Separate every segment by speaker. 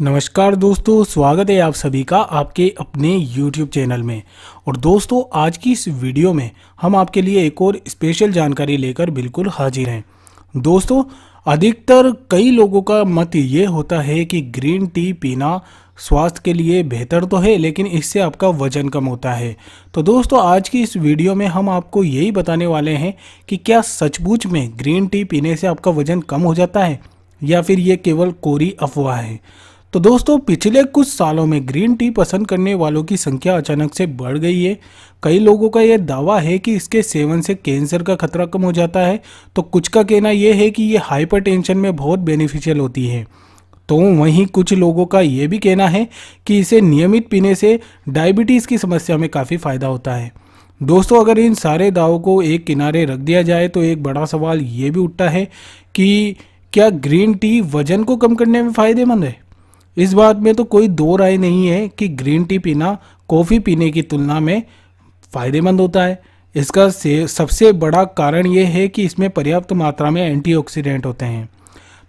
Speaker 1: नमस्कार दोस्तों स्वागत है आप सभी का आपके अपने YouTube चैनल में और दोस्तों आज की इस वीडियो में हम आपके लिए एक और स्पेशल जानकारी लेकर बिल्कुल हाजिर हैं दोस्तों अधिकतर कई लोगों का मत ये होता है कि ग्रीन टी पीना स्वास्थ्य के लिए बेहतर तो है लेकिन इससे आपका वजन कम होता है तो दोस्तों आज की इस वीडियो में हम आपको यही बताने वाले हैं कि क्या सचमुच में ग्रीन टी पीने से आपका वजन कम हो जाता है या फिर ये केवल कोरी अफवाह है तो दोस्तों पिछले कुछ सालों में ग्रीन टी पसंद करने वालों की संख्या अचानक से बढ़ गई है कई लोगों का यह दावा है कि इसके सेवन से कैंसर का खतरा कम हो जाता है तो कुछ का कहना यह है कि ये हाइपरटेंशन में बहुत बेनिफिशियल होती है तो वहीं कुछ लोगों का ये भी कहना है कि इसे नियमित पीने से डायबिटीज़ की समस्या में काफ़ी फ़ायदा होता है दोस्तों अगर इन सारे दावों को एक किनारे रख दिया जाए तो एक बड़ा सवाल ये भी उठता है कि क्या ग्रीन टी वज़न को कम करने में फ़ायदेमंद है इस बात में तो कोई दो राय नहीं है कि ग्रीन टी पीना कॉफ़ी पीने की तुलना में फ़ायदेमंद होता है इसका से सबसे बड़ा कारण ये है कि इसमें पर्याप्त मात्रा में एंटीऑक्सीडेंट होते हैं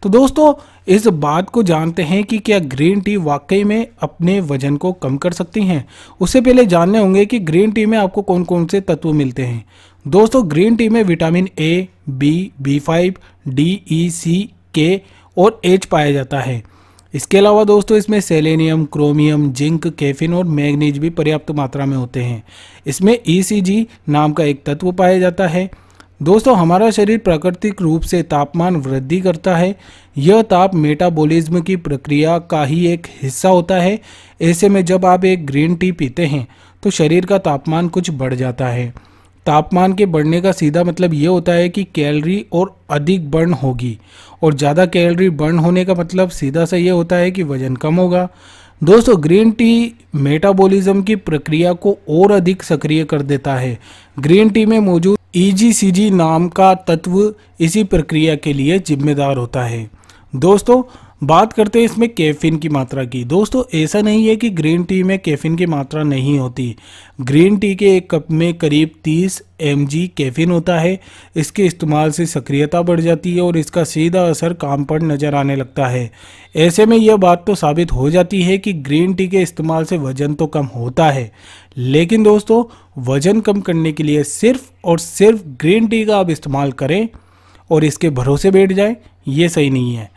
Speaker 1: तो दोस्तों इस बात को जानते हैं कि क्या ग्रीन टी वाकई में अपने वजन को कम कर सकती हैं उससे पहले जानने होंगे कि ग्रीन टी में आपको कौन कौन से तत्व मिलते हैं दोस्तों ग्रीन टी में vitamin A B B five D E C K और एच पाया जाता है इसके अलावा दोस्तों इसमें सेलेनियम क्रोमियम जिंक कैफिन और मैग्नीज भी पर्याप्त मात्रा में होते हैं इसमें ई e नाम का एक तत्व पाया जाता है दोस्तों हमारा शरीर प्राकृतिक रूप से तापमान वृद्धि करता है यह ताप मेटाबॉलिज्म की प्रक्रिया का ही एक हिस्सा होता है ऐसे में जब आप एक ग्रीन टी पीते हैं तो शरीर का तापमान कुछ बढ़ जाता है तापमान के बढ़ने का सीधा मतलब ये होता है कि कैलरी और अधिक बर्न होगी और ज़्यादा कैलरी बर्न होने का मतलब सीधा सा ये होता है कि वज़न कम होगा दोस्तों ग्रीन टी मेटाबॉलिज्म की प्रक्रिया को और अधिक सक्रिय कर देता है ग्रीन टी में मौजूद ईजीसीजी e नाम का तत्व इसी प्रक्रिया के लिए जिम्मेदार होता है दोस्तों बात करते हैं इसमें कैफीन की मात्रा की दोस्तों ऐसा नहीं है कि ग्रीन टी में कैफीन की मात्रा नहीं होती ग्रीन टी के एक कप में करीब 30 एम कैफीन होता है इसके इस्तेमाल से सक्रियता बढ़ जाती है और इसका सीधा असर काम पर नज़र आने लगता है ऐसे में यह बात तो साबित हो जाती है कि ग्रीन टी के इस्तेमाल से वज़न तो कम होता है लेकिन दोस्तों वज़न कम करने के लिए सिर्फ और सिर्फ ग्रीन टी का आप इस्तेमाल करें और इसके भरोसे बैठ जाए ये सही नहीं है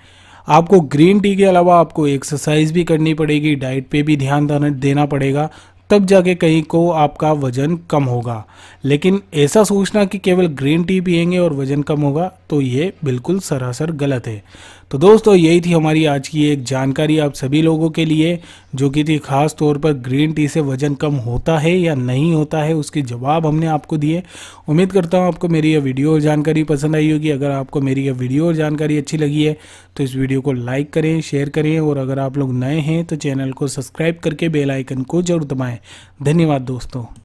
Speaker 1: आपको ग्रीन टी के अलावा आपको एक्सरसाइज भी करनी पड़ेगी डाइट पे भी ध्यान देना पड़ेगा तब जाके कहीं को आपका वजन कम होगा लेकिन ऐसा सोचना कि केवल ग्रीन टी पियेंगे और वजन कम होगा तो ये बिल्कुल सरासर गलत है तो दोस्तों यही थी हमारी आज की एक जानकारी आप सभी लोगों के लिए जो कि थी खास तौर पर ग्रीन टी से वज़न कम होता है या नहीं होता है उसके जवाब हमने आपको दिए उम्मीद करता हूँ आपको मेरी यह वीडियो और जानकारी पसंद आई होगी अगर आपको मेरी यह वीडियो और जानकारी अच्छी लगी है तो इस वीडियो को लाइक करें शेयर करें और अगर आप लोग नए हैं तो चैनल को सब्सक्राइब करके बेलाइकन को जरूर दबाएँ धन्यवाद दोस्तों